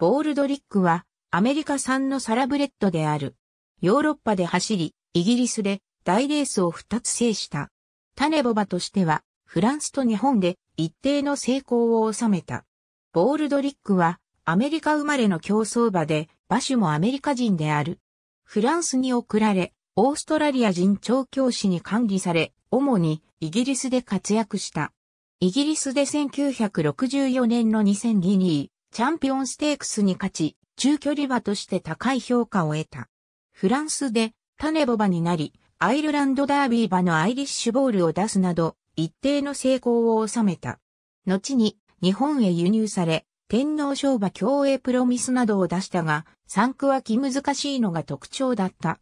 ボールドリックはアメリカ産のサラブレッドである。ヨーロッパで走り、イギリスで大レースを2つ制した。タネボバとしてはフランスと日本で一定の成功を収めた。ボールドリックはアメリカ生まれの競走馬で馬主もアメリカ人である。フランスに送られ、オーストラリア人調教師に管理され、主にイギリスで活躍した。イギリスで1964年の2002にチャンピオンステークスに勝ち、中距離馬として高い評価を得た。フランスでタネボ馬になり、アイルランドダービー馬のアイリッシュボールを出すなど、一定の成功を収めた。後に日本へ輸入され、天皇賞馬競泳プロミスなどを出したが、産区は気難しいのが特徴だった。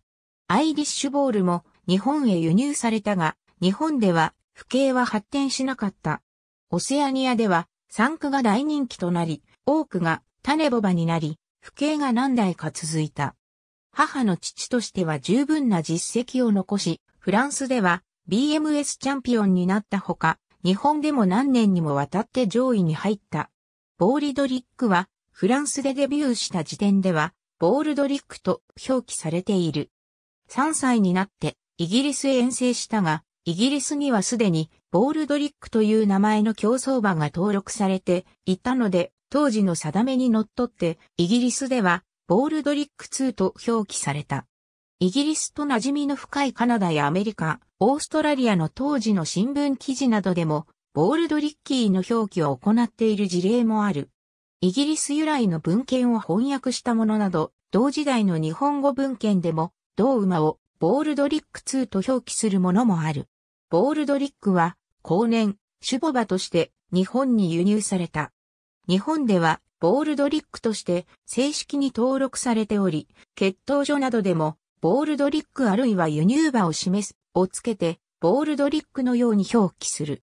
アイリッシュボールも日本へ輸入されたが、日本では、不景は発展しなかった。オセアニアでは、産区が大人気となり、多くが種ボバになり、不景が何代か続いた。母の父としては十分な実績を残し、フランスでは BMS チャンピオンになったほか、日本でも何年にもわたって上位に入った。ボーリドリックは、フランスでデビューした時点では、ボールドリックと表記されている。3歳になって、イギリスへ遠征したが、イギリスにはすでに、ボールドリックという名前の競走馬が登録されていたので、当時の定めに則っって、イギリスでは、ボールドリック2と表記された。イギリスと馴染みの深いカナダやアメリカ、オーストラリアの当時の新聞記事などでも、ボールドリッキーの表記を行っている事例もある。イギリス由来の文献を翻訳したものなど、同時代の日本語文献でも、同馬をボールドリック2と表記するものもある。ボールドリックは、後年、シュボバとして日本に輸入された。日本ではボールドリックとして正式に登録されており、血統所などでもボールドリックあるいは輸入場を示すをつけてボールドリックのように表記する。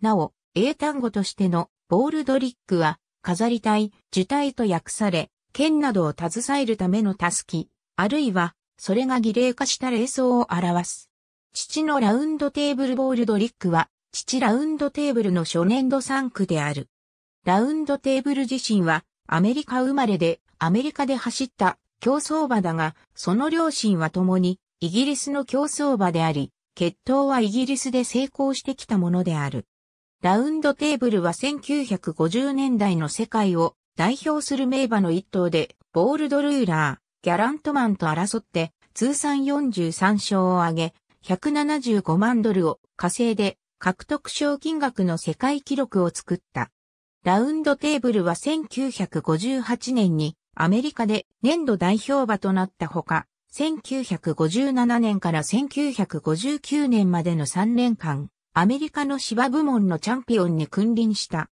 なお、英単語としてのボールドリックは飾り体、受体と訳され、剣などを携えるためのたすき、あるいはそれが儀礼化した霊装を表す。父のラウンドテーブルボールドリックは、父ラウンドテーブルの初年度産区である。ラウンドテーブル自身はアメリカ生まれでアメリカで走った競走馬だが、その両親は共にイギリスの競走馬であり、決闘はイギリスで成功してきたものである。ラウンドテーブルは1950年代の世界を代表する名馬の一頭で、ボールドルーラー、ギャラントマンと争って通算43勝を挙げ、175万ドルを稼いで獲得賞金額の世界記録を作った。ラウンドテーブルは1958年にアメリカで年度代表馬となったほか、1957年から1959年までの3年間、アメリカの芝部門のチャンピオンに君臨した。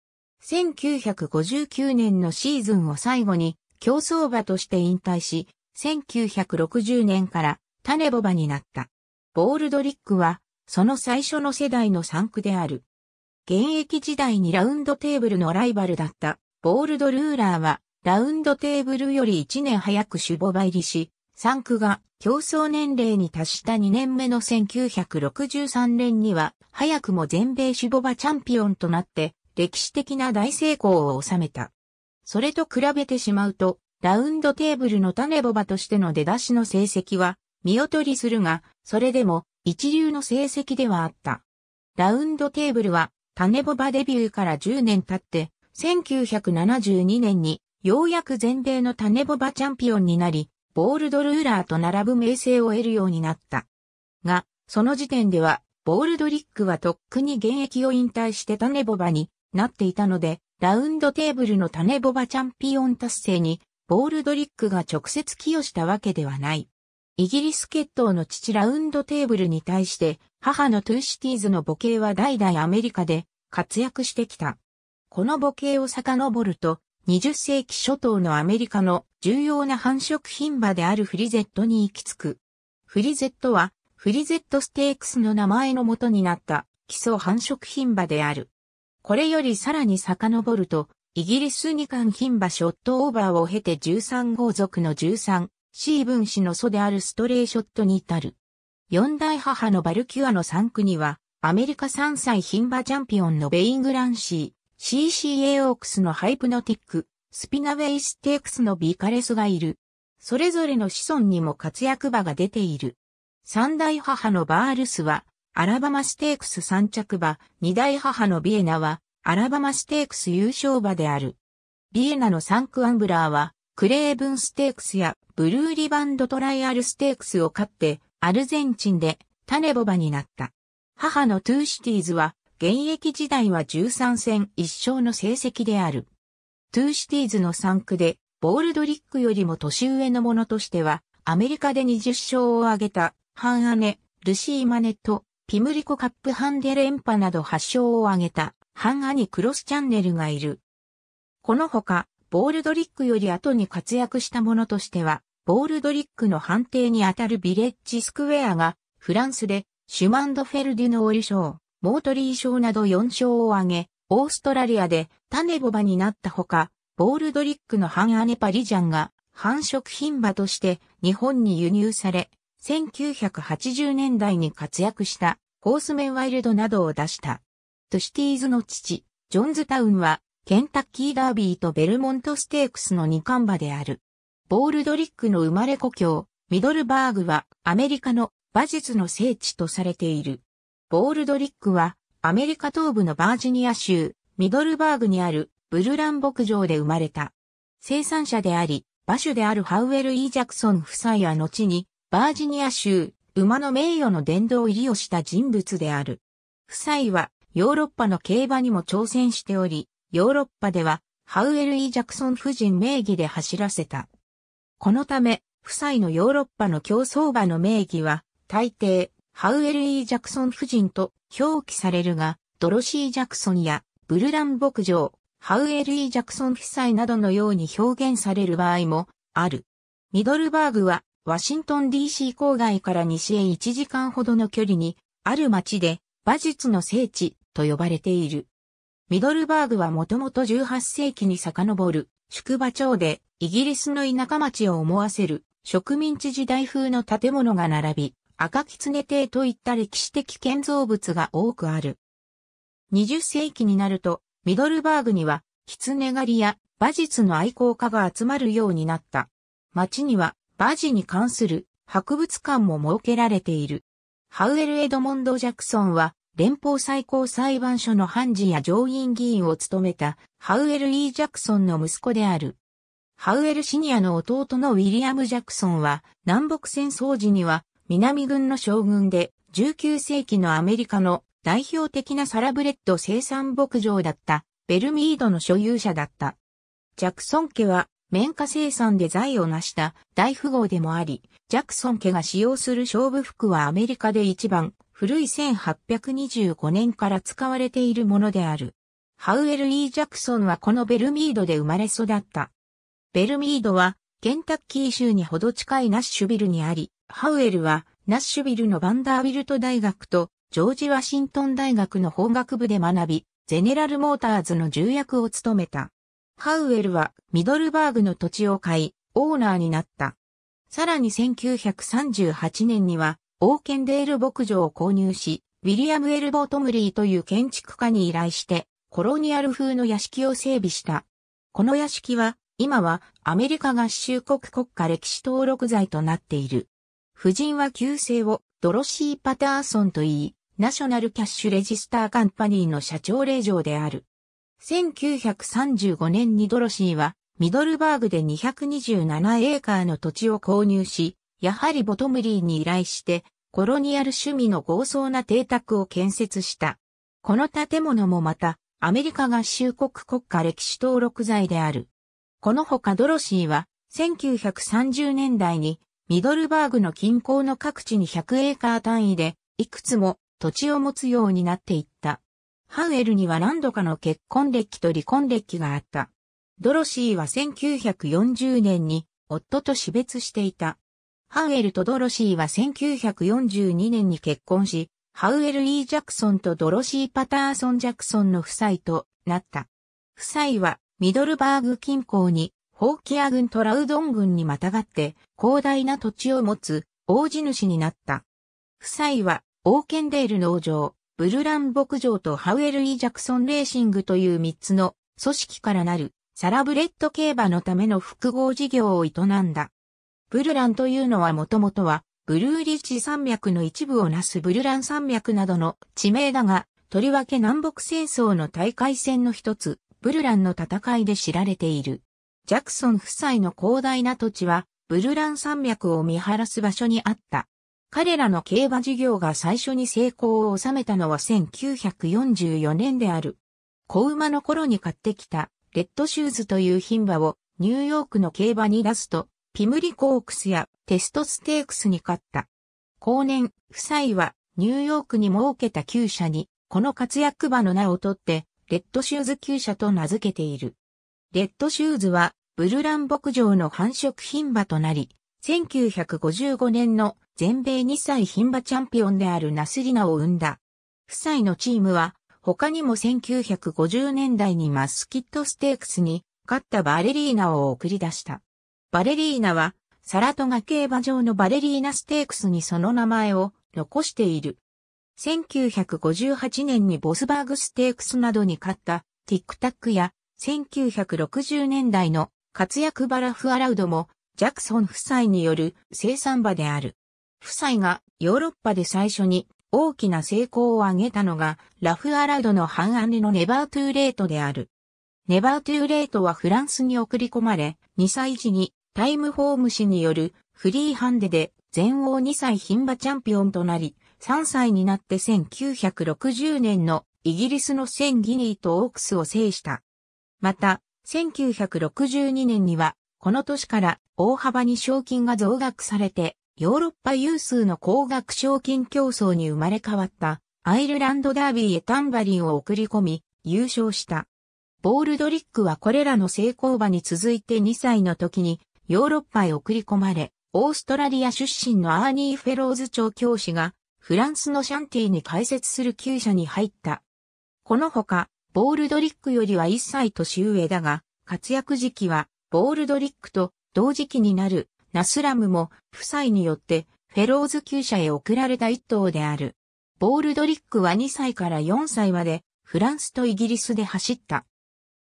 1959年のシーズンを最後に競争馬として引退し、1960年から種ボ馬になった。ボールドリックは、その最初の世代の産区である。現役時代にラウンドテーブルのライバルだったボールドルーラーはラウンドテーブルより1年早く守護入りし、3区が競争年齢に達した2年目の1963年には早くも全米守護場チャンピオンとなって歴史的な大成功を収めた。それと比べてしまうと、ラウンドテーブルの種ボバとしての出だしの成績は見劣りするが、それでも一流の成績ではあった。ラウンドテーブルは種ボバデビューから10年経って、1972年にようやく全米の種ボバチャンピオンになり、ボールドルーラーと並ぶ名声を得るようになった。が、その時点では、ボールドリックはとっくに現役を引退して種ボバになっていたので、ラウンドテーブルの種ボバチャンピオン達成に、ボールドリックが直接寄与したわけではない。イギリス血統の父ラウンドテーブルに対して、母のトゥーシティーズの母系は代々アメリカで、活躍してきた。この母系を遡ると、20世紀初頭のアメリカの重要な繁殖品馬であるフリゼットに行き着く。フリゼットは、フリゼットステークスの名前の元になった基礎繁殖品馬である。これよりさらに遡ると、イギリス二冠品馬ショットオーバーを経て13号族の 13C 分子の祖であるストレーショットに至る。四大母のバルキュアの3区には、アメリカ3歳牝馬チャンピオンのベイングランシー、CCA オークスのハイプノティック、スピナウェイステークスのビーカレスがいる。それぞれの子孫にも活躍馬が出ている。三代母のバールスは、アラバマステークス三着馬、二代母のビエナは、アラバマステークス優勝馬である。ビエナのサンクアンブラーは、クレーブンステークスやブルーリバンドトライアルステークスを勝って、アルゼンチンで種ボバになった。母のトゥーシティーズは、現役時代は13戦1勝の成績である。トゥーシティーズの3区で、ボールドリックよりも年上の者としては、アメリカで20勝を挙げた、ハンアネ、ルシー・マネット、ピムリコカップハンデ連覇など8勝を挙げた、ハンアニ・クロスチャンネルがいる。この他、ボールドリックより後に活躍した者としては、ボールドリックの判定にあたるビレッジスクウェアが、フランスでシュマンドフェルデュノーョ賞、モートリー賞など4賞を挙げ、オーストラリアで種ボバになったほか、ボールドリックのハンアネパリジャンが繁殖品馬として日本に輸入され、1980年代に活躍したホースメンワイルドなどを出した。トシティーズの父、ジョンズタウンはケンタッキーダービーとベルモントステークスの二冠馬である。ボールドリックの生まれ故郷、ミドルバーグはアメリカの馬術の聖地とされている。ボールドリックは、アメリカ東部のバージニア州、ミドルバーグにあるブルラン牧場で生まれた。生産者であり、馬主であるハウエル・イー・ジャクソン夫妻は後に、バージニア州、馬の名誉の殿堂入りをした人物である。夫妻は、ヨーロッパの競馬にも挑戦しており、ヨーロッパでは、ハウエル・イー・ジャクソン夫人名義で走らせた。このため、夫妻のヨーロッパの競走馬の名義は、大抵、ハウエル・ E・ ジャクソン夫人と表記されるが、ドロシー・ジャクソンやブルラン牧場、ハウエル・ E・ ジャクソン夫妻などのように表現される場合もある。ミドルバーグはワシントン DC 郊外から西へ1時間ほどの距離にある町で馬術の聖地と呼ばれている。ミドルバーグはもともと18世紀に遡る宿場町でイギリスの田舎町を思わせる植民地時代風の建物が並び、赤狐亭といった歴史的建造物が多くある。20世紀になると、ミドルバーグには、狐狩りや馬術の愛好家が集まるようになった。町には、馬事に関する博物館も設けられている。ハウエル・エドモンド・ジャクソンは、連邦最高裁判所の判事や上院議員を務めたハウエル・ E・ ジャクソンの息子である。ハウエル・シニアの弟のウィリアム・ジャクソンは、南北戦争時には南軍の将軍で、19世紀のアメリカの代表的なサラブレッド生産牧場だったベルミードの所有者だった。ジャクソン家は綿花生産で財を成した大富豪でもあり、ジャクソン家が使用する勝負服はアメリカで一番古い1825年から使われているものである。ハウエル・イー・ジャクソンはこのベルミードで生まれ育った。ベルミードはケンタッキー州にほど近いナッシュビルにあり、ハウエルは、ナッシュビルのバンダービルト大学と、ジョージ・ワシントン大学の法学部で学び、ゼネラル・モーターズの重役を務めた。ハウエルは、ミドルバーグの土地を買い、オーナーになった。さらに1938年には、オーケンデール牧場を購入し、ウィリアム・エルボートムリーという建築家に依頼して、コロニアル風の屋敷を整備した。この屋敷は、今はアメリカ合衆国国家歴史登録財となっている。夫人は旧姓をドロシー・パターソンと言い、ナショナルキャッシュレジスターカンパニーの社長令嬢である。1935年にドロシーはミドルバーグで227エーカーの土地を購入し、やはりボトムリーに依頼してコロニアル趣味の豪壮な邸宅を建設した。この建物もまたアメリカ合衆国国家歴史登録財である。このほかドロシーは1930年代にミドルバーグの近郊の各地に100エーカー単位で、いくつも土地を持つようになっていった。ハウエルには何度かの結婚歴と離婚歴があった。ドロシーは1940年に夫と死別していた。ハウエルとドロシーは1942年に結婚し、ハウエル・イー・ジャクソンとドロシー・パターソン・ジャクソンの夫妻となった。夫妻はミドルバーグ近郊にホーキア軍トラウドン軍にまたがって広大な土地を持つ大地主になった。夫妻はオーケンデール農場、ブルラン牧場とハウエル・イ・ジャクソン・レーシングという3つの組織からなるサラブレッド競馬のための複合事業を営んだ。ブルランというのはもともとはブルーリッジ山脈の一部をなすブルラン山脈などの地名だが、とりわけ南北戦争の大海戦の一つ、ブルランの戦いで知られている。ジャクソン夫妻の広大な土地は、ブルラン山脈を見晴らす場所にあった。彼らの競馬事業が最初に成功を収めたのは1944年である。子馬の頃に買ってきた、レッドシューズという品馬を、ニューヨークの競馬に出すと、ピムリコークスやテストステークスに勝った。後年、夫妻はニューヨークに設けた厩舎に、この活躍馬の名を取って、レッドシューズ厩舎と名付けている。レッドシューズは、ブルラン牧場の繁殖牝馬となり、1955年の全米2歳牝馬チャンピオンであるナスリナを生んだ。夫妻のチームは、他にも1950年代にマスキットステークスに勝ったバレリーナを送り出した。バレリーナは、サラトガ競馬場のバレリーナステークスにその名前を残している。1958年にボスバーグステークスなどに勝ったティックタックや1960年代の活躍バラフアラウドもジャクソン夫妻による生産場である。夫妻がヨーロッパで最初に大きな成功を挙げたのがラフアラウドの半姉のネバートゥーレートである。ネバートゥーレートはフランスに送り込まれ、2歳時にタイムホーム氏によるフリーハンデで全王2歳牝馬チャンピオンとなり、3歳になって1960年のイギリスの1000ギニーとオークスを制した。また、1962年には、この年から大幅に賞金が増額されて、ヨーロッパ有数の高額賞金競争に生まれ変わったアイルランドダービーへタンバリンを送り込み、優勝した。ボールドリックはこれらの成功馬に続いて2歳の時にヨーロッパへ送り込まれ、オーストラリア出身のアーニー・フェローズ長教師がフランスのシャンティに開設する旧社に入った。この他、ボールドリックよりは1歳年上だが、活躍時期はボールドリックと同時期になるナスラムも夫妻によってフェローズ厩舎へ送られた一頭である。ボールドリックは2歳から4歳までフランスとイギリスで走った。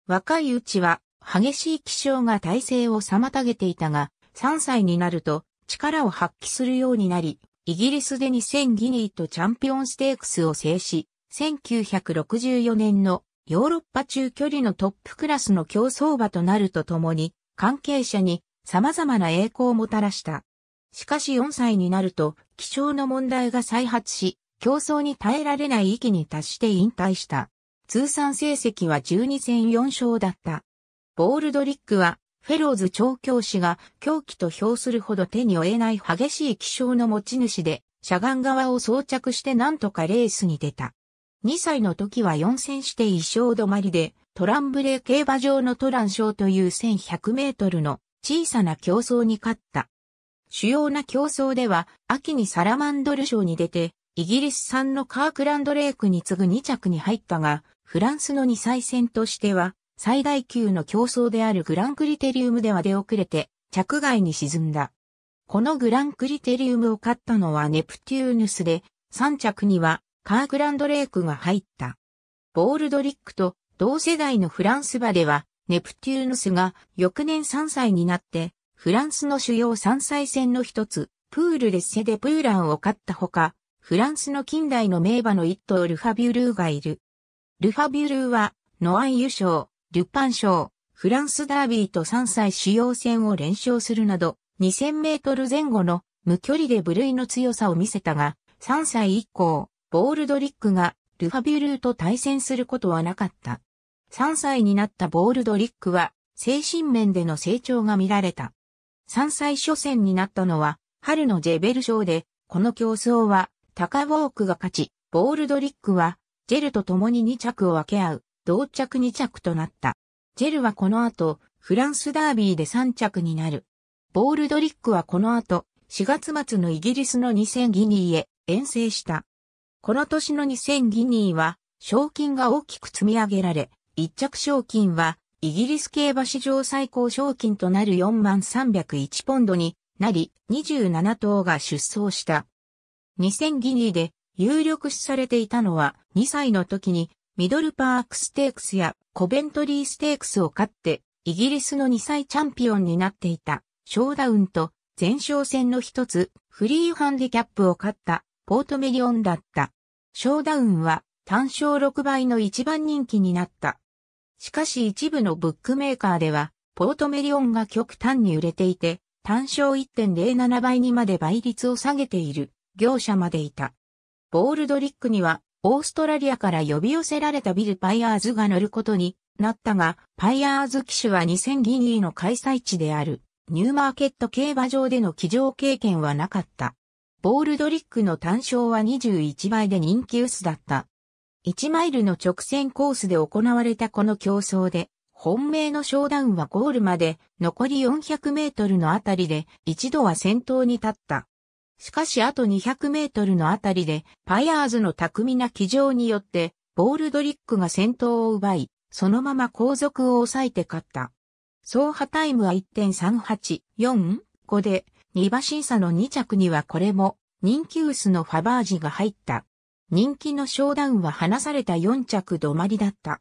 若いうちは激しい気象が体制を妨げていたが、3歳になると力を発揮するようになり、イギリスで2000ギニーとチャンピオンステークスを制し、1964年のヨーロッパ中距離のトップクラスの競争馬となるとともに、関係者に様々な栄光をもたらした。しかし4歳になると、気象の問題が再発し、競争に耐えられない域に達して引退した。通算成績は12戦4勝だった。ボールドリックは、フェローズ調教師が狂気と評するほど手に負えない激しい気象の持ち主で、車眼側を装着して何とかレースに出た。2歳の時は4戦して一勝止まりで、トランブレー競馬場のトラン賞という1100メートルの小さな競争に勝った。主要な競争では、秋にサラマンドル賞に出て、イギリス産のカークランドレークに次ぐ2着に入ったが、フランスの2歳戦としては、最大級の競争であるグランクリテリウムでは出遅れて、着外に沈んだ。このグランクリテリウムを勝ったのはネプテューヌスで、3着にはカークランドレイクが入った。ボールドリックと同世代のフランス馬では、ネプテューヌスが翌年3歳になって、フランスの主要3歳戦の一つ、プールレッセでプーランを勝ったほか、フランスの近代の名馬の一頭ルファビュルーがいる。ルファビュルーは、ノアン油賞、ルパン賞、フランスダービーと3歳主要戦を連勝するなど、2000メートル前後の無距離で部類の強さを見せたが、3歳以降、ボールドリックがルファビュルーと対戦することはなかった。3歳になったボールドリックは精神面での成長が見られた。3歳初戦になったのは春のジェベル賞で、この競争はタカウォークが勝ち、ボールドリックはジェルと共に2着を分け合う、同着2着となった。ジェルはこの後、フランスダービーで3着になる。ボールドリックはこの後、4月末のイギリスの2000ギニーへ遠征した。この年の2000ギニーは、賞金が大きく積み上げられ、一着賞金は、イギリス競馬史上最高賞金となる4301ポンドになり、27頭が出走した。2000ギニーで有力視されていたのは、2歳の時に、ミドルパークステークスやコベントリーステークスを勝って、イギリスの2歳チャンピオンになっていた、ショーダウンと、前哨戦の一つ、フリーハンディキャップを勝った、ポートメリオンだった。ショーダウンは単勝6倍の一番人気になった。しかし一部のブックメーカーでは、ポートメリオンが極端に売れていて、単勝1.07倍にまで倍率を下げている業者までいた。ボールドリックには、オーストラリアから呼び寄せられたビル・パイアーズが乗ることになったが、パイアーズ騎手は2000ギニーの開催地である、ニューマーケット競馬場での騎乗経験はなかった。ボールドリックの単勝は21倍で人気薄だった。1マイルの直線コースで行われたこの競争で、本命のショーダウンはゴールまで残り400メートルのあたりで一度は先頭に立った。しかしあと200メートルのあたりでパイアーズの巧みな騎乗によってボールドリックが先頭を奪い、そのまま後続を抑えて勝った。総破タイムは1.384、5で2馬審査の2着にはこれも人気薄のファバージが入った。人気のショーダウンは離された4着止まりだった。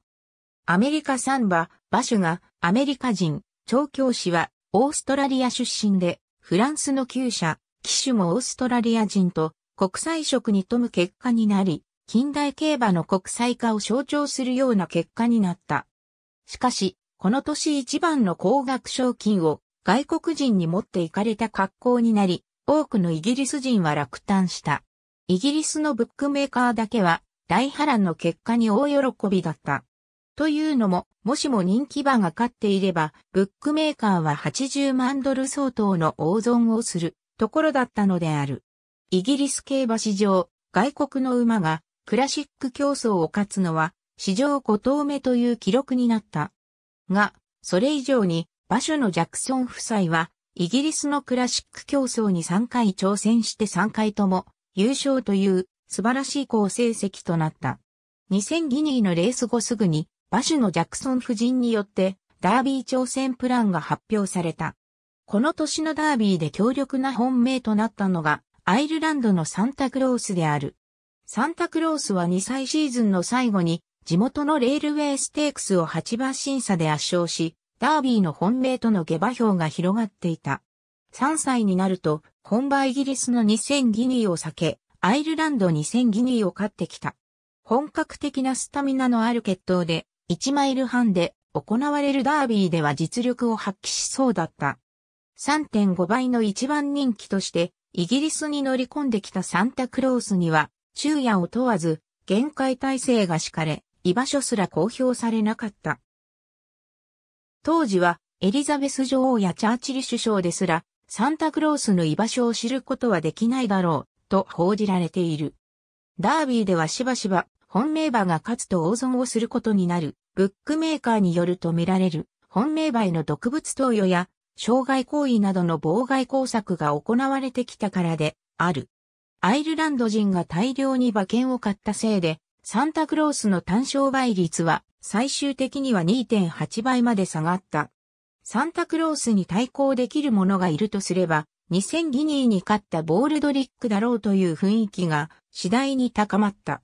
アメリカ3馬、馬主がアメリカ人、調教師はオーストラリア出身で、フランスの旧社、騎手もオーストラリア人と国際色に富む結果になり、近代競馬の国際化を象徴するような結果になった。しかし、この年一番の高額賞金を外国人に持っていかれた格好になり、多くのイギリス人は落胆した。イギリスのブックメーカーだけは大波乱の結果に大喜びだった。というのも、もしも人気馬が勝っていれば、ブックメーカーは80万ドル相当の大損をするところだったのである。イギリス競馬史上、外国の馬がクラシック競争を勝つのは史上5頭目という記録になった。が、それ以上に馬主のジャクソン夫妻は、イギリスのクラシック競争に3回挑戦して3回とも優勝という素晴らしい好成績となった。2000ギニーのレース後すぐに、馬主のジャクソン夫人によって、ダービー挑戦プランが発表された。この年のダービーで強力な本命となったのが、アイルランドのサンタクロースである。サンタクロースは2歳シーズンの最後に、地元のレールウェイステークスを8馬審査で圧勝し、ダービーの本命との下馬評が広がっていた。3歳になると、本場イギリスの2000ギニーを避け、アイルランド2000ギニーを勝ってきた。本格的なスタミナのある決闘で、1マイル半で行われるダービーでは実力を発揮しそうだった。3.5倍の一番人気として、イギリスに乗り込んできたサンタクロースには、昼夜を問わず、限界体制が敷かれ、居場所すら公表されなかった。当時はエリザベス女王やチャーチル首相ですら、サンタクロースの居場所を知ることはできないだろう、と報じられている。ダービーではしばしば、本命馬が勝つと大損をすることになる、ブックメーカーによると見られる、本命馬への毒物投与や、障害行為などの妨害工作が行われてきたからで、ある。アイルランド人が大量に馬券を買ったせいで、サンタクロースの単勝倍率は最終的には2.8倍まで下がった。サンタクロースに対抗できる者がいるとすれば、2000ギニーに勝ったボールドリックだろうという雰囲気が次第に高まった。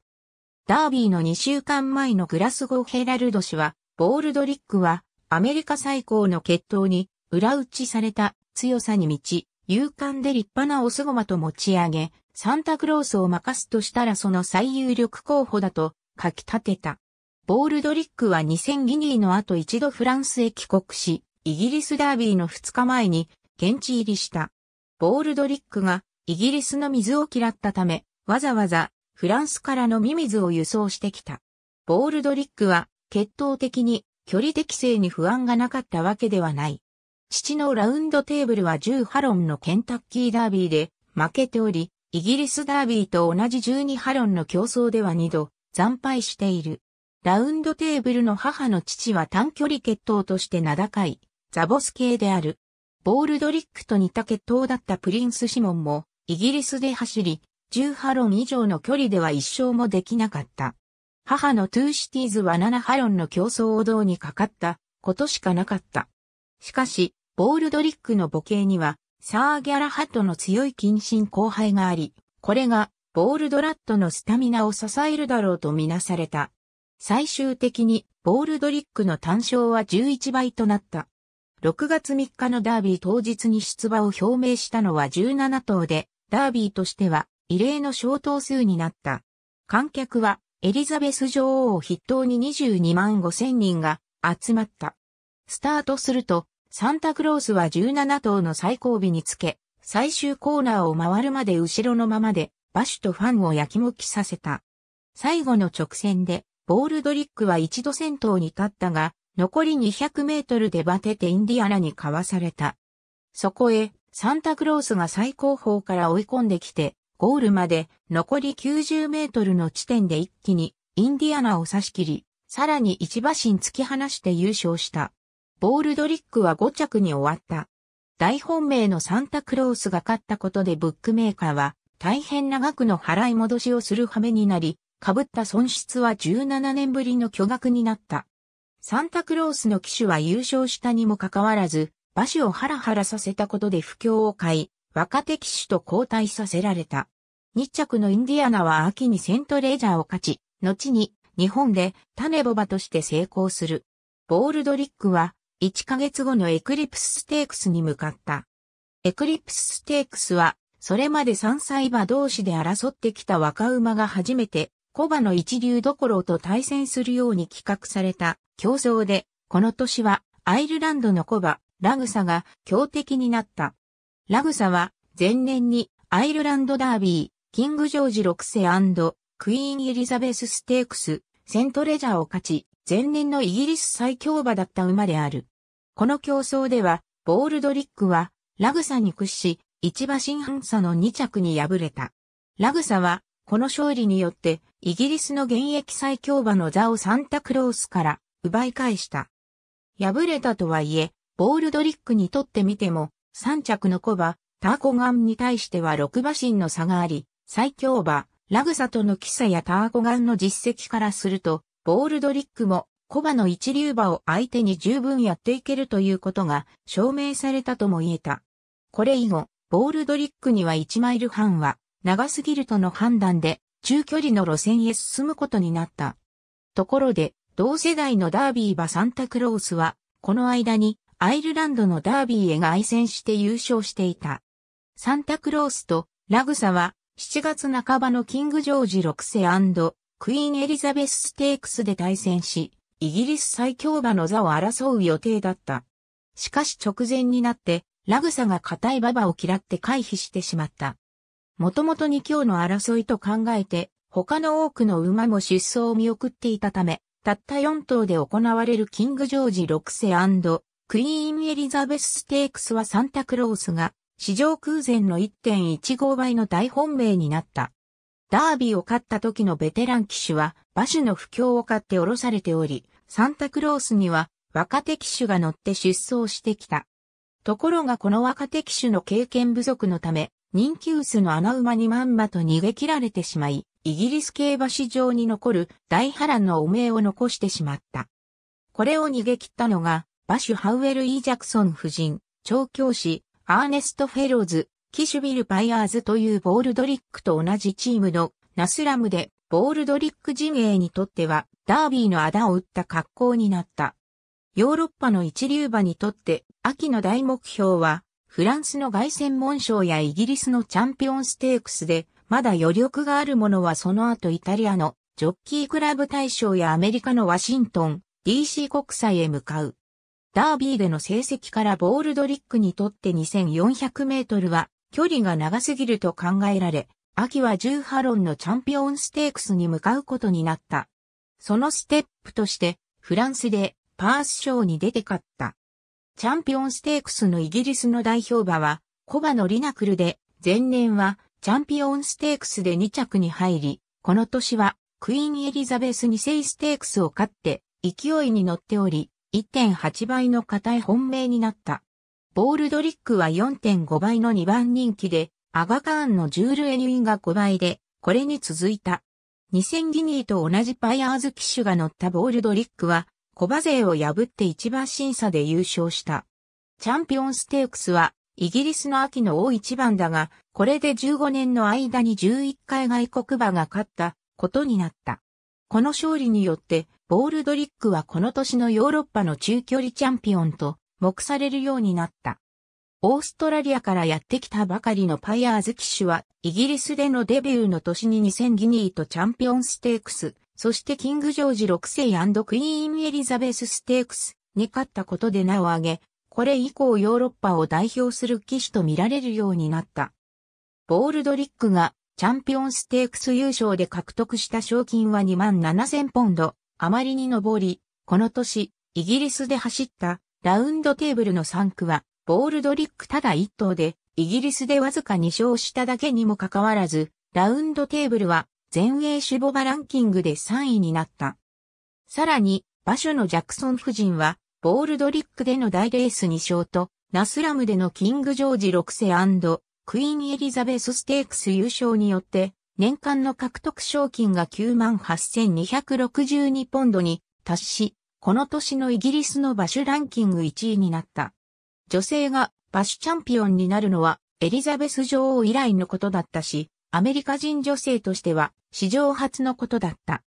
ダービーの2週間前のグラスゴヘラルド氏は、ボールドリックはアメリカ最高の決闘に裏打ちされた強さに満ち、勇敢で立派なオスゴマと持ち上げ、サンタクロースを任すとしたらその最有力候補だと書き立てた。ボールドリックは2000ギニーの後一度フランスへ帰国し、イギリスダービーの2日前に現地入りした。ボールドリックがイギリスの水を嫌ったため、わざわざフランスから飲み水を輸送してきた。ボールドリックは血統的に距離適正に不安がなかったわけではない。父のラウンドテーブルは10ハロンのケンタッキーダービーで負けており、イギリスダービーと同じ12ハロンの競争では2度惨敗している。ラウンドテーブルの母の父は短距離決闘として名高い、ザボス系である。ボールドリックと似た決闘だったプリンス・シモンも、イギリスで走り、10ハロン以上の距離では一勝もできなかった。母のトゥーシティーズは7ハロンの競争をうにかかったことしかなかった。しかし、ボールドリックの母系にはサー・ギャラハットの強い近親後輩があり、これがボールドラットのスタミナを支えるだろうとみなされた。最終的にボールドリックの単勝は11倍となった。6月3日のダービー当日に出馬を表明したのは17頭で、ダービーとしては異例の小頭数になった。観客はエリザベス女王を筆頭に22万5千人が集まった。スタートするとサンタクロースは17頭の最後尾につけ、最終コーナーを回るまで後ろのままで、バシュとファンを焼きもきさせた。最後の直線で、ボールドリックは一度先頭に立ったが、残り200メートルでバテてインディアナにかわされた。そこへ、サンタクロースが最後方から追い込んできて、ゴールまで残り90メートルの地点で一気にインディアナを差し切り、さらに一馬身突き放して優勝した。ボールドリックは5着に終わった。大本命のサンタクロースが勝ったことでブックメーカーは大変長くの払い戻しをする羽目になり、被った損失は17年ぶりの巨額になった。サンタクロースの騎手は優勝したにもかかわらず、馬主をハラハラさせたことで不況を買い、若手騎手と交代させられた。2着のインディアナは秋にセントレジャーを勝ち、後に日本で種ボバとして成功する。ボールドリックは1ヶ月後のエクリプスステークスに向かった。エクリプスステークスは、それまで三歳馬同士で争ってきた若馬が初めて、小馬の一流どころと対戦するように企画された競争で、この年はアイルランドの小馬、ラグサが強敵になった。ラグサは前年にアイルランドダービー、キングジョージ6世クイーンエリザベスステークス、セントレジャーを勝ち、前年のイギリス最強馬だった馬である。この競争では、ボールドリックは、ラグサに屈し、一馬新反差の2着に敗れた。ラグサは、この勝利によって、イギリスの現役最強馬の座をサンタクロースから奪い返した。敗れたとはいえ、ボールドリックにとってみても、3着のコバ、ターコガンに対しては6馬身の差があり、最強馬、ラグサとのキサやターコガンの実績からすると、ボールドリックもコバの一流馬を相手に十分やっていけるということが証明されたとも言えた。これ以後、ボールドリックには1マイル半は長すぎるとの判断で中距離の路線へ進むことになった。ところで、同世代のダービー馬サンタクロースは、この間にアイルランドのダービーへ凱旋して優勝していた。サンタクロースとラグサは7月半ばのキングジョージ6世クイーンエリザベスステークスで対戦し、イギリス最強馬の座を争う予定だった。しかし直前になって、ラグサが硬い馬場を嫌って回避してしまった。もともと2強の争いと考えて、他の多くの馬も出走を見送っていたため、たった4頭で行われるキングジョージ6世クイーンエリザベスステークスはサンタクロースが、史上空前の1.15倍の大本命になった。ダービーを勝った時のベテラン騎手は馬種の不況を買って降ろされており、サンタクロースには若手騎手が乗って出走してきた。ところがこの若手騎手の経験不足のため、人気薄の穴馬にまんまと逃げ切られてしまい、イギリス競馬史上に残る大波乱の汚名を残してしまった。これを逃げ切ったのが、馬種ハウエル・イー・ジャクソン夫人、調教師、アーネスト・フェローズ、キシュビル・バイアーズというボールドリックと同じチームのナスラムで、ボールドリック陣営にとっては、ダービーのあだを打った格好になった。ヨーロッパの一流馬にとって、秋の大目標は、フランスの凱旋門賞やイギリスのチャンピオンステークスで、まだ余力があるものはその後イタリアのジョッキークラブ大賞やアメリカのワシントン、DC 国際へ向かう。ダービーでの成績からボールドリックにとって2400メートルは距離が長すぎると考えられ、秋は10ハロンのチャンピオンステークスに向かうことになった。そのステップとして、フランスでパース賞に出て勝った。チャンピオンステークスのイギリスの代表馬は、コバのリナクルで、前年はチャンピオンステークスで2着に入り、この年はクイーンエリザベス2世ステークスを勝って勢いに乗っており、1.8倍の固い本命になった。ボールドリックは4.5倍の2番人気で、アガカーンのジュール・エニュインが5倍で、これに続いた。2000ギニーと同じパイアーズ機種が乗ったボールドリックは、コバ勢を破って一番審査で優勝した。チャンピオンステークスは、イギリスの秋の大一番だが、これで15年の間に11回外国馬が勝ったことになった。この勝利によって、ボールドリックはこの年のヨーロッパの中距離チャンピオンと目されるようになった。オーストラリアからやってきたばかりのパイアーズ騎手は、イギリスでのデビューの年に2000ギニーとチャンピオンステークス、そしてキングジョージ6世クイーンエリザベスステークスに勝ったことで名を挙げ、これ以降ヨーロッパを代表する騎手と見られるようになった。ボールドリックがチャンピオンステークス優勝で獲得した賞金は2万7000ポンド、あまりに上り、この年、イギリスで走ったラウンドテーブルの3区は、ボールドリックただ1頭で、イギリスでわずか2勝しただけにもかかわらず、ラウンドテーブルは、全英守護馬ランキングで3位になった。さらに、馬主のジャクソン夫人は、ボールドリックでの大レース2勝と、ナスラムでのキングジョージ6世クイーンエリザベスステークス優勝によって、年間の獲得賞金が98,262ポンドに達し、この年のイギリスの馬所ランキング1位になった。女性が馬種チャンピオンになるのはエリザベス女王以来のことだったし、アメリカ人女性としては史上初のことだった。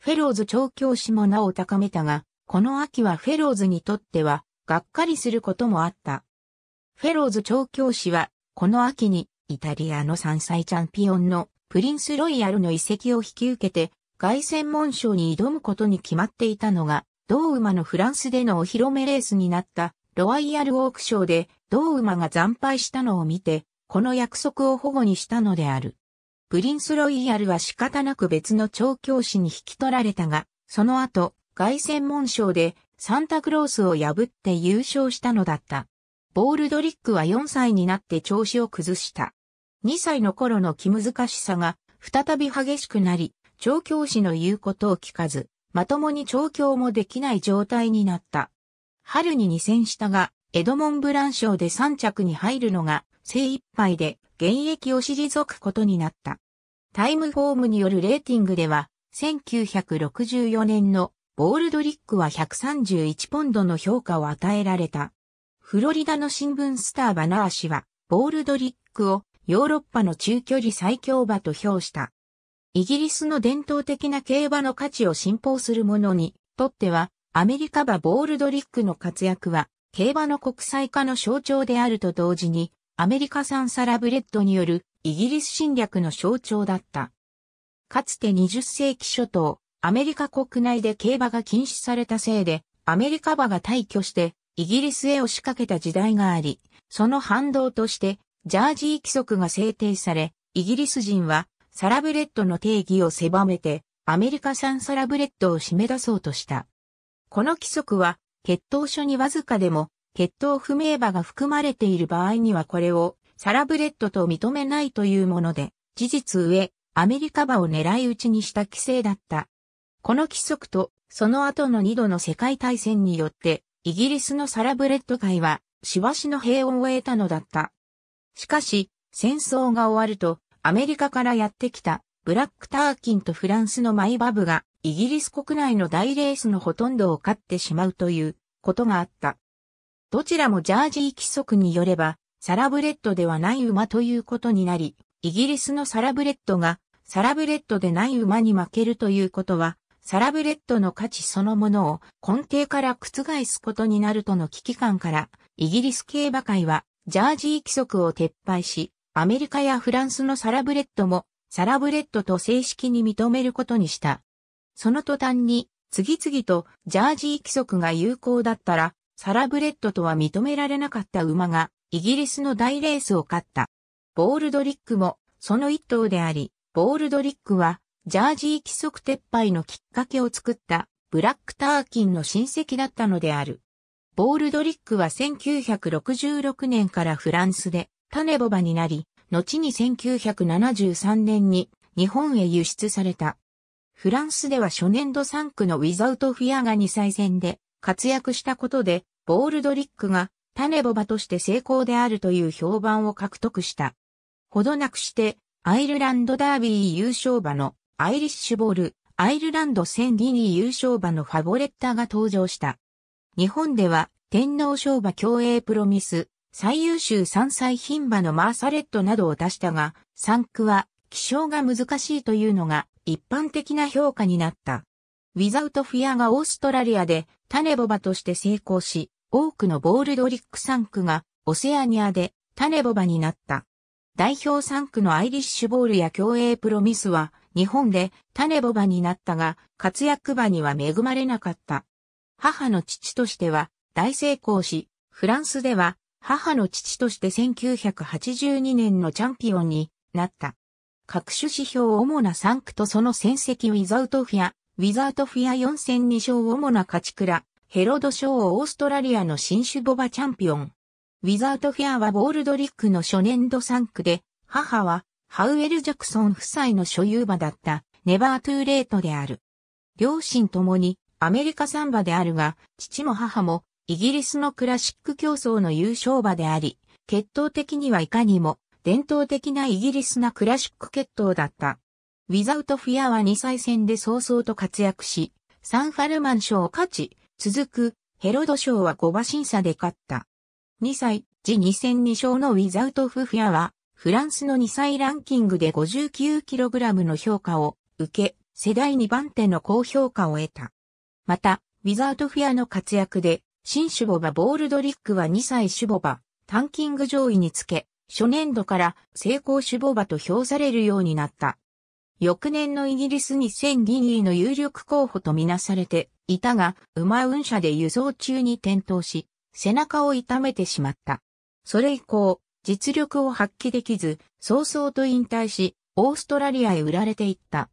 フェローズ調教師も名を高めたが、この秋はフェローズにとっては、がっかりすることもあった。フェローズ調教師は、この秋に、イタリアの3歳チャンピオンのプリンスロイヤルの遺跡を引き受けて、凱旋門賞に挑むことに決まっていたのが、同馬のフランスでのお披露目レースになったロワイヤルオークショーで同馬が惨敗したのを見て、この約束を保護にしたのである。プリンスロイヤルは仕方なく別の調教師に引き取られたが、その後、外旋門賞でサンタクロースを破って優勝したのだった。ボールドリックは4歳になって調子を崩した。2歳の頃の気難しさが再び激しくなり、調教師の言うことを聞かず、まともに調教もできない状態になった。春に2戦したが、エドモン・ブラン賞で3着に入るのが精一杯で現役を退くことになった。タイムフォームによるレーティングでは、1964年のボールドリックは131ポンドの評価を与えられた。フロリダの新聞スターバナー氏は、ボールドリックをヨーロッパの中距離最強馬と評した。イギリスの伝統的な競馬の価値を信奉する者にとっては、アメリカ馬ボールドリックの活躍は、競馬の国際化の象徴であると同時に、アメリカ産サラブレッドによるイギリス侵略の象徴だった。かつて20世紀初頭、アメリカ国内で競馬が禁止されたせいで、アメリカ馬が退去して、イギリスへ押しかけた時代があり、その反動として、ジャージー規則が制定され、イギリス人はサラブレッドの定義を狭めて、アメリカ産サラブレッドを締め出そうとした。この規則は、血統書にわずかでも、血統不明馬が含まれている場合にはこれをサラブレッドと認めないというもので、事実上、アメリカ馬を狙い撃ちにした規制だった。この規則と、その後の二度の世界大戦によって、イギリスのサラブレッド界は、しわしの平穏を得たのだった。しかし、戦争が終わると、アメリカからやってきたブラックターキンとフランスのマイバブがイギリス国内の大レースのほとんどを勝ってしまうということがあった。どちらもジャージー規則によればサラブレッドではない馬ということになり、イギリスのサラブレッドがサラブレッドでない馬に負けるということは、サラブレッドの価値そのものを根底から覆すことになるとの危機感から、イギリス競馬会はジャージー規則を撤廃し、アメリカやフランスのサラブレッドも、サラブレッドと正式に認めることにした。その途端に、次々とジャージー規則が有効だったら、サラブレッドとは認められなかった馬が、イギリスの大レースを勝った。ボールドリックも、その一頭であり、ボールドリックは、ジャージー規則撤廃のきっかけを作った、ブラックターキンの親戚だったのである。ボールドリックは1966年からフランスで、種ボバになり、後に1973年に日本へ輸出された。フランスでは初年度3区のウィザウト・フィアが2歳戦で活躍したことで、ボールドリックが種ボバとして成功であるという評判を獲得した。ほどなくして、アイルランドダービー優勝馬のアイリッシュボール、アイルランド戦リニー優勝馬のファボレッタが登場した。日本では天皇賞馬競泳プロミス、最優秀山菜牝馬のマーサレットなどを出したが、産区は気象が難しいというのが一般的な評価になった。ウィザウトフィアがオーストラリアで種ボバとして成功し、多くのボールドリック産区がオセアニアで種ボバになった。代表産区のアイリッシュボールや競泳プロミスは日本で種ボバになったが活躍馬には恵まれなかった。母の父としては大成功し、フランスでは母の父として1982年のチャンピオンになった。各種指標主な3区とその戦績ウィザウトフィア、ウィザウトフィア4戦2勝主な勝ち倉、ヘロド賞オーストラリアの新種ボバチャンピオン。ウィザウトフィアはボールドリックの初年度3区で、母はハウエル・ジャクソン夫妻の所有馬だったネバートゥーレートである。両親ともにアメリカサンバであるが、父も母もイギリスのクラシック競争の優勝馬であり、決闘的にはいかにも伝統的なイギリスなクラシック決闘だった。ウィザウト・フィアは2歳戦で早々と活躍し、サンファルマン賞を勝ち、続くヘロド賞は5馬審査で勝った。2歳、次2戦2勝のウィザウト・フフィアは、フランスの2歳ランキングで 59kg の評価を受け、世代2番手の高評価を得た。また、ウィザウト・フィアの活躍で、新シュボバ・ボールドリックは2歳シュボバ、タンキング上位につけ、初年度から成功シュボバと評されるようになった。翌年のイギリス2000ギニーの有力候補とみなされていたが、馬運車で輸送中に転倒し、背中を痛めてしまった。それ以降、実力を発揮できず、早々と引退し、オーストラリアへ売られていった。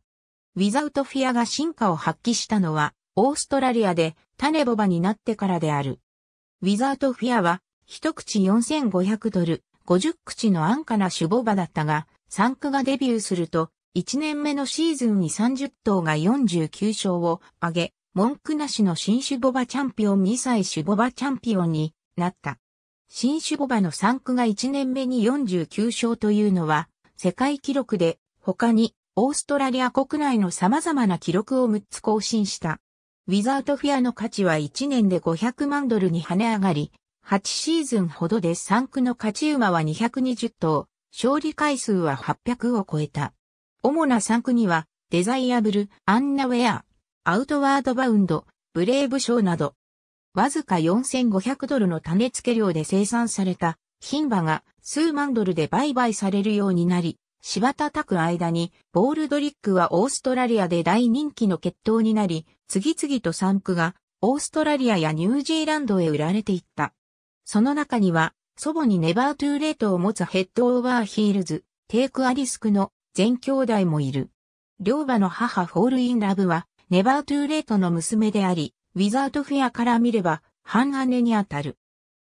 ウィザウトフィアが進化を発揮したのは、オーストラリアで種ボバになってからである。ウィザートフィアは、一口4500ドル、50口の安価な種ボバだったが、産区がデビューすると、1年目のシーズンに30頭が49勝を挙げ、文句なしの新種ボバチャンピオン2歳種ボバチャンピオンになった。新種ボバの産区が1年目に49勝というのは、世界記録で、他に、オーストラリア国内の様々な記録を6つ更新した。ウィザートフィアの価値は1年で500万ドルに跳ね上がり、8シーズンほどで3区の勝ち馬は220頭、勝利回数は800を超えた。主な3区には、デザイアブル、アンナウェア、アウトワードバウンド、ブレイブショーなど、わずか4500ドルの種付け量で生産された、品馬が数万ドルで売買されるようになり、柴田拓間に、ボールドリックはオーストラリアで大人気の決闘になり、次々と産婦がオーストラリアやニュージーランドへ売られていった。その中には、祖母にネバートゥーレートを持つヘッドオーバーヒールズ、テイクアリスクの全兄弟もいる。両馬の母フォールインラブは、ネバートゥーレートの娘であり、ウィザートフェアから見れば、半姉にあたる。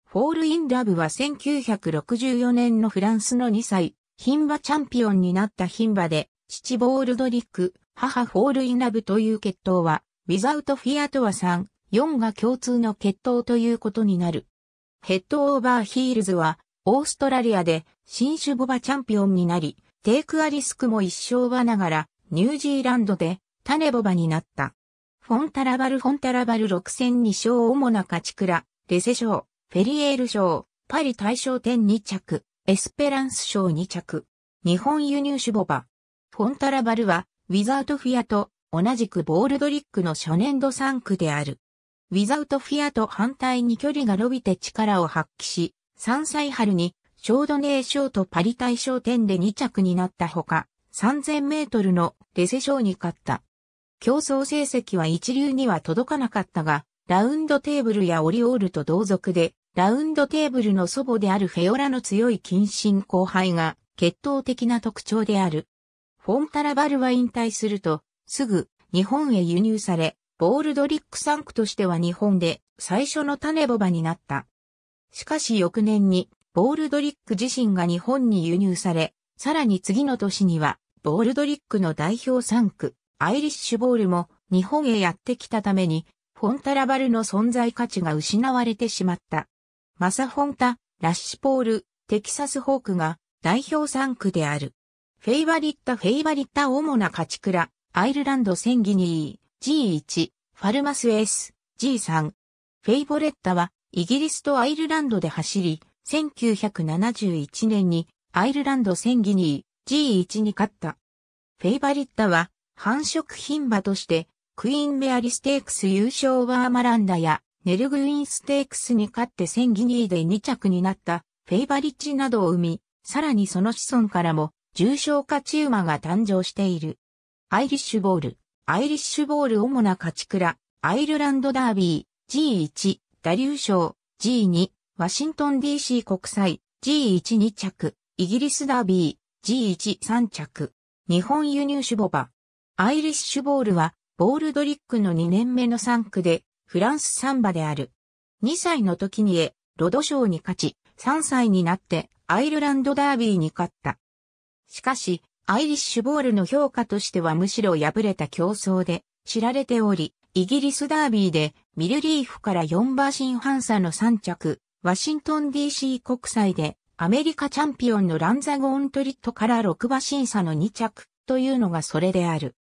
フォールインラブは1964年のフランスの2歳、牝馬チャンピオンになった牝馬で、父ボールドリック、母フォールインラブという血統は、ウィザウトフィアとは3、4が共通の決闘ということになる。ヘッドオーバーヒールズは、オーストラリアで新種ボバチャンピオンになり、テイクアリスクも一生はながら、ニュージーランドで種ボバになった。フォンタラバルフォンタラバル6戦2勝主な勝ち倉、レセ賞、フェリエール賞、パリ大賞点2着、エスペランス賞2着。日本輸入種ボバ。フォンタラバルは、ウィザートフィアと同じくボールドリックの初年度3区である。ウィザウトフィアと反対に距離が伸びて力を発揮し、3歳春にショードネー賞とパリ大賞点で2着になったほか、3000メートルのレセ賞に勝った。競争成績は一流には届かなかったが、ラウンドテーブルやオリオールと同族で、ラウンドテーブルの祖母であるフェオラの強い近親後輩が、血統的な特徴である。フォンタラバルは引退すると、すぐ日本へ輸入され、ボールドリック産区としては日本で最初の種ボバになった。しかし翌年に、ボールドリック自身が日本に輸入され、さらに次の年には、ボールドリックの代表産区、アイリッシュボールも日本へやってきたために、フォンタラバルの存在価値が失われてしまった。マサフォンタ、ラッシュポール、テキサスホークが代表産区である。フェイバリッタフェイバリッタ主な価値倉、アイルランド戦ギニー、G1、ファルマス S、G3。フェイボレッタは、イギリスとアイルランドで走り、1971年にアイルランド戦ギニー、G1 に勝った。フェイバリッタは、繁殖品馬として、クイーンメアリステークス優勝ワーマランダや、ネルグインステークスに勝って戦ギニーで2着になったフェイバリッチなどを生み、さらにその子孫からも重症化チウマが誕生している。アイリッシュボール、アイリッシュボール主な勝ち倉、アイルランドダービー、G1、ダリュー賞、G2、ワシントン DC 国際、G1 2着、イギリスダービー、G1 3着、日本輸入種ボバ。アイリッシュボールは、ボールドリックの2年目の3区で、フランスサンバである。2歳の時にへ、ロド賞に勝ち、3歳になって、アイルランドダービーに勝った。しかし、アイリッシュボールの評価としてはむしろ敗れた競争で知られており、イギリスダービーでミルリーフから4馬身半差の3着、ワシントン DC 国際でアメリカチャンピオンのランザゴーントリットから6馬身差の2着というのがそれである。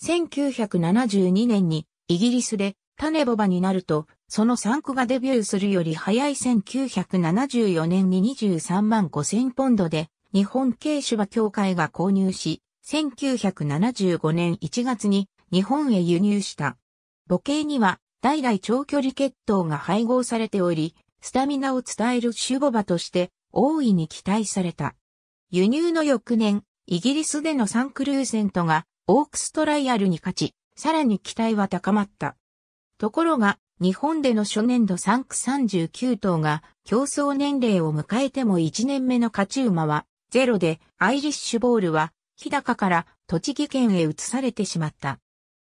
1972年にイギリスで種ボバになると、その3区がデビューするより早い1974年に23万5000ポンドで日本軽手馬協会が購入し、1975年1月に日本へ輸入した。母系には代々長距離血統が配合されており、スタミナを伝える守護馬として大いに期待された。輸入の翌年、イギリスでのサンクルーセントがオークストライアルに勝ち、さらに期待は高まった。ところが、日本での初年度3区39頭が競争年齢を迎えても1年目の勝ち馬はゼロでアイリッシュボールは日高から栃木県へ移されてしまった。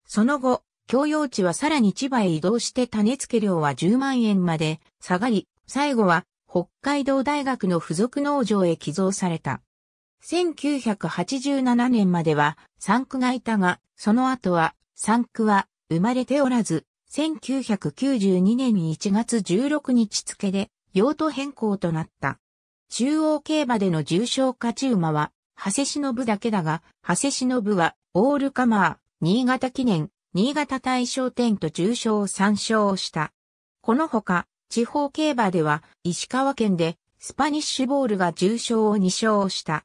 その後、共用地はさらに千葉へ移動して種付け料は10万円まで下がり、最後は北海道大学の付属農場へ寄贈された。1987年までは産区がいたが、その後は産区は生まれておらず、1992年1月16日付で用途変更となった。中央競馬での重賞勝ち馬は、長谷忍だけだが、長谷忍は、オールカマー、新潟記念、新潟大賞典と重賞を参照した。このほか、地方競馬では、石川県で、スパニッシュボールが重賞を2勝した。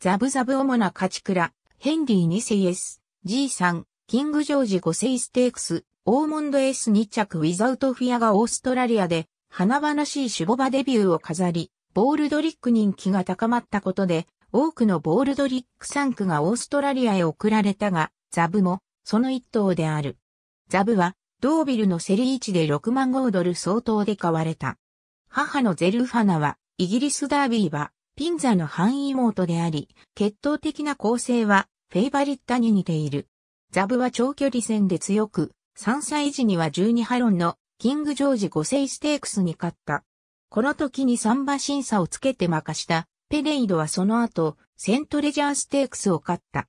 ザブザブ主な勝ち倉、ヘンリー2世 S、G3、キングジョージ5世ステークス、オーモンド S2 着ウィザウトフィアがオーストラリアで、華々しい守護場デビューを飾り、ボールドリック人気が高まったことで、多くのボールドリック産区がオーストラリアへ送られたが、ザブもその一頭である。ザブはドービルのセリーチで6万5ドル相当で買われた。母のゼルファナは、イギリスダービーは、ピンザの範囲妹であり、血統的な構成は、フェイバリッタに似ている。ザブは長距離戦で強く、3歳時には12ハロンのキングジョージ5世ステークスに勝った。この時に3馬審査をつけて負かした、ペレイドはその後、セントレジャーステークスを勝った。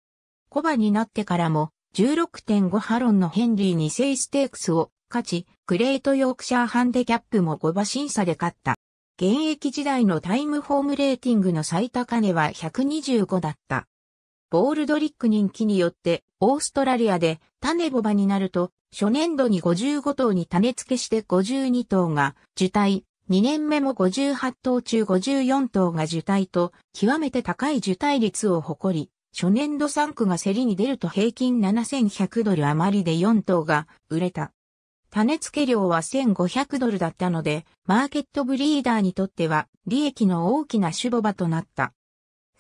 コバになってからも、16.5ハロンのヘンリー2世ステークスを勝ち、グレートヨークシャーハンデキャップも5馬審査で勝った。現役時代のタイムフォームレーティングの最高値は125だった。ボールドリック人気によって、オーストラリアで種ボバになると、初年度に55頭に種付けして52頭が受胎、2年目も58頭中54頭が受胎と、極めて高い受胎率を誇り、初年度3区が競りに出ると平均7100ドル余りで4頭が売れた。種付け量は1500ドルだったので、マーケットブリーダーにとっては利益の大きな種母場となった。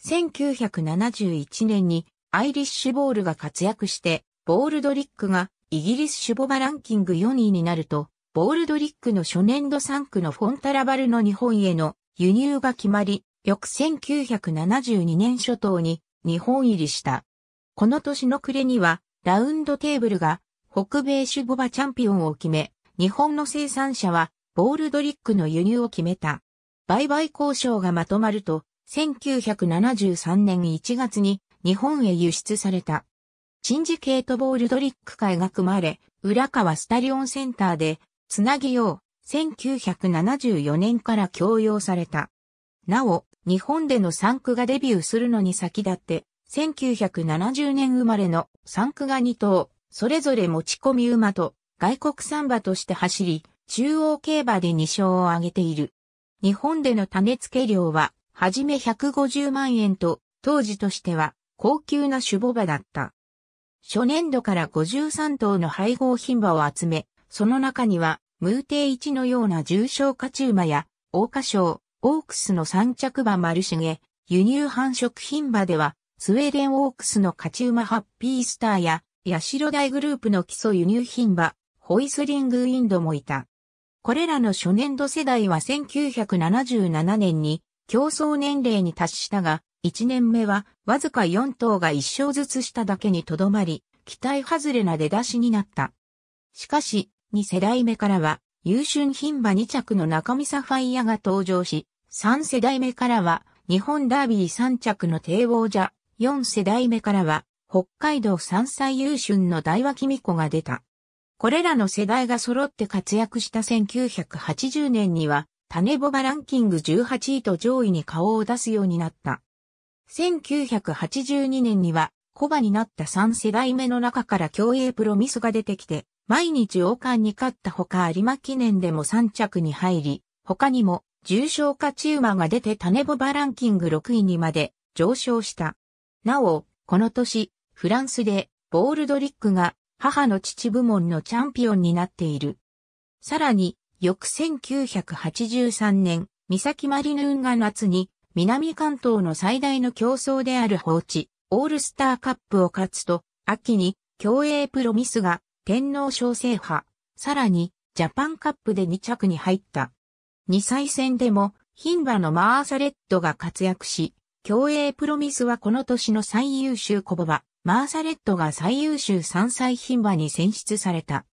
1971年にアイリッシュボールが活躍して、ボールドリックがイギリス種母場ランキング4位になると、ボールドリックの初年度産区のフォンタラバルの日本への輸入が決まり、翌1972年初頭に日本入りした。この年の暮れには、ラウンドテーブルが北米ュボバチャンピオンを決め、日本の生産者はボールドリックの輸入を決めた。売買交渉がまとまると、1973年1月に日本へ輸出された。チンジケートボールドリック会が組まれ、浦川スタリオンセンターでつなぎよう、1974年から供用された。なお、日本での産区がデビューするのに先立って、1970年生まれの産区が2頭、それぞれ持ち込み馬と外国産馬として走り、中央競馬で2勝を挙げている。日本での種付け量は、はじめ150万円と、当時としては高級な種母馬だった。初年度から53頭の配合品馬を集め、その中には、ムーテイ一のような重症カュウマや、カショウ、オークスの三着馬丸ゲ、輸入繁殖品馬では、スウェーデンオークスのカュウマハッピースターや、ヤシロ大グループの基礎輸入品馬、ホイスリングウィンドもいた。これらの初年度世代は1977年に競争年齢に達したが、1年目はわずか4頭が1勝ずつしただけにとどまり、期待外れな出だしになった。しかし、2世代目からは、優春品馬2着の中見サファイアが登場し、3世代目からは、日本ダービー3着の帝王者、4世代目からは、北海道山歳優春の大和公子が出た。これらの世代が揃って活躍した1980年には、種ボバランキング18位と上位に顔を出すようになった。1982年には、コバになった3世代目の中から競泳プロミスが出てきて、毎日王冠に勝ったほか有馬記念でも3着に入り、他にも重賞勝ち馬が出て種ボバランキング6位にまで上昇した。なお、この年、フランスでボールドリックが母の父部門のチャンピオンになっている。さらに、翌1983年、三崎マリヌーンが夏に南関東の最大の競争である放置、オールスターカップを勝つと、秋に競泳プロミスが天皇賞制覇、さらに、ジャパンカップで2着に入った。2歳戦でも、牝馬のマーサレットが活躍し、競泳プロミスはこの年の最優秀小馬、マーサレットが最優秀3歳牝馬に選出された。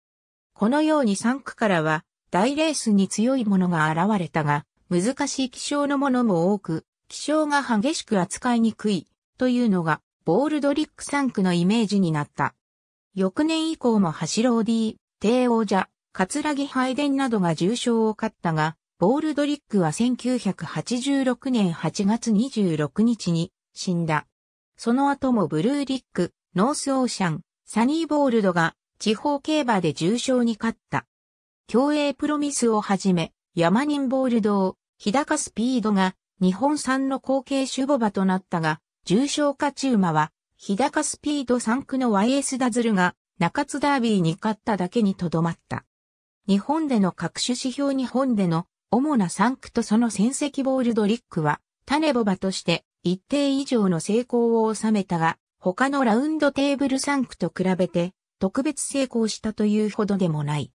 このように3区からは、大レースに強いものが現れたが、難しい気象のものも多く、気象が激しく扱いにくい、というのが、ボールドリック3区のイメージになった。翌年以降も走ろう D、帝王者、カツラギデンなどが重賞を勝ったが、ボールドリックは1986年8月26日に死んだ。その後もブルーリック、ノースオーシャン、サニーボールドが地方競馬で重賞に勝った。競泳プロミスをはじめ、ヤマニンボールドを、日高スピードが日本産の後継種母馬となったが、重賞勝ち馬は日高スピード3区の YS ダズルが中津ダービーに勝っただけにとどまった。日本での各種指標日本での主な3区とその戦績ボールドリックは種ボバとして一定以上の成功を収めたが、他のラウンドテーブル3区と比べて特別成功したというほどでもない。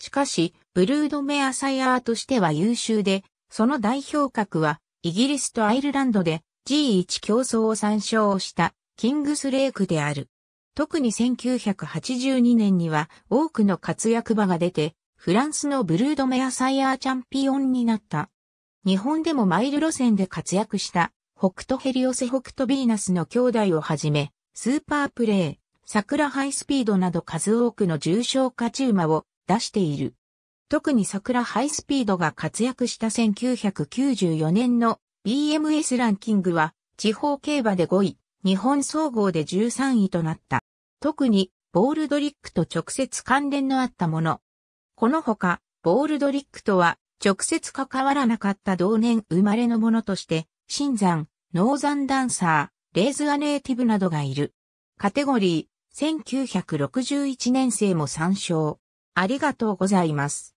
しかし、ブルードメアサイアーとしては優秀で、その代表格はイギリスとアイルランドで G1 競争を参照したキングスレークである。特に1982年には多くの活躍場が出て、フランスのブルードメアサイヤーチャンピオンになった。日本でもマイル路線で活躍した北斗ヘリオセ北斗ビーナスの兄弟をはじめ、スーパープレー、桜ハイスピードなど数多くの重症勝ち馬を出している。特に桜ハイスピードが活躍した1994年の BMS ランキングは地方競馬で5位、日本総合で13位となった。特に、ボールドリックと直接関連のあったもの。このほか、ボールドリックとは、直接関わらなかった同年生まれのものとして、新山、ノーザンダンサー、レーズアネーティブなどがいる。カテゴリー、1961年生も参照。ありがとうございます。